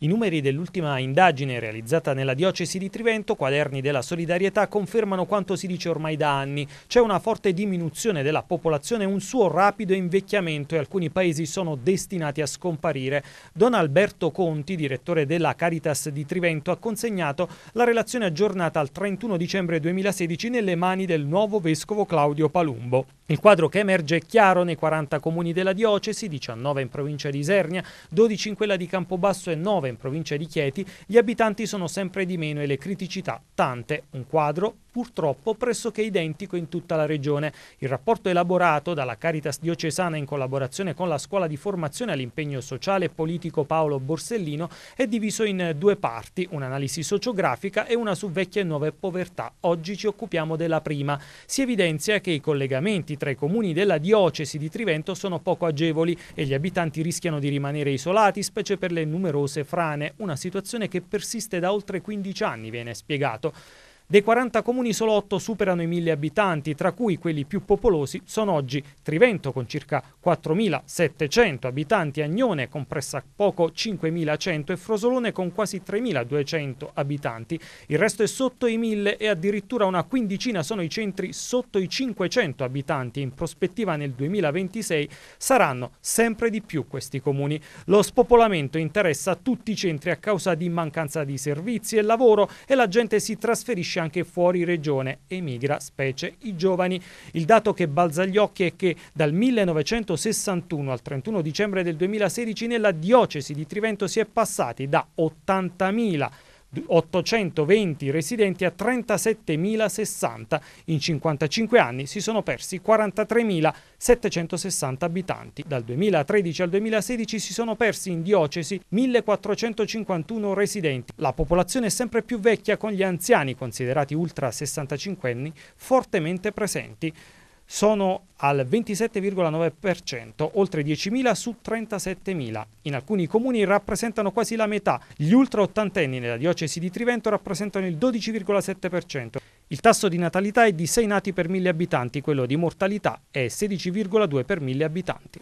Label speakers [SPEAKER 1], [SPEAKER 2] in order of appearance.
[SPEAKER 1] I numeri dell'ultima indagine realizzata nella diocesi di Trivento, Quaderni della Solidarietà, confermano quanto si dice ormai da anni. C'è una forte diminuzione della popolazione, un suo rapido invecchiamento e alcuni paesi sono destinati a scomparire. Don Alberto Conti, direttore della Caritas di Trivento, ha consegnato la relazione aggiornata al 31 dicembre 2016 nelle mani del nuovo vescovo Claudio Palumbo. Il quadro che emerge è chiaro nei 40 comuni della diocesi, 19 in provincia di Isernia, 12 in quella di Campobasso e 9 in provincia di Chieti, gli abitanti sono sempre di meno e le criticità tante, un quadro purtroppo pressoché identico in tutta la regione. Il rapporto elaborato dalla Caritas diocesana in collaborazione con la Scuola di Formazione all'Impegno Sociale e Politico Paolo Borsellino è diviso in due parti, un'analisi sociografica e una su vecchie e nuove povertà. Oggi ci occupiamo della prima. Si evidenzia che i collegamenti tra i comuni della diocesi di Trivento sono poco agevoli e gli abitanti rischiano di rimanere isolati, specie per le numerose frane, una situazione che persiste da oltre 15 anni, viene spiegato. Dei 40 comuni solo 8 superano i 1000 abitanti, tra cui quelli più popolosi sono oggi Trivento con circa 4.700 abitanti, Agnone con poco 5.100 e Frosolone con quasi 3.200 abitanti. Il resto è sotto i 1000 e addirittura una quindicina sono i centri sotto i 500 abitanti. In prospettiva nel 2026 saranno sempre di più questi comuni. Lo spopolamento interessa tutti i centri a causa di mancanza di servizi e lavoro e la gente si trasferisce cresce anche fuori regione e migra specie i giovani. Il dato che balza agli occhi è che dal 1961 al 31 dicembre del 2016 nella diocesi di Trivento si è passati da 80.000 820 residenti a 37.060. In 55 anni si sono persi 43.760 abitanti. Dal 2013 al 2016 si sono persi in diocesi 1.451 residenti. La popolazione è sempre più vecchia con gli anziani, considerati ultra 65 anni, fortemente presenti sono al 27,9%, oltre 10.000 su 37.000. In alcuni comuni rappresentano quasi la metà. Gli ultra ottantenni nella diocesi di Trivento rappresentano il 12,7%. Il tasso di natalità è di 6 nati per 1000 abitanti, quello di mortalità è 16,2 per 1000 abitanti.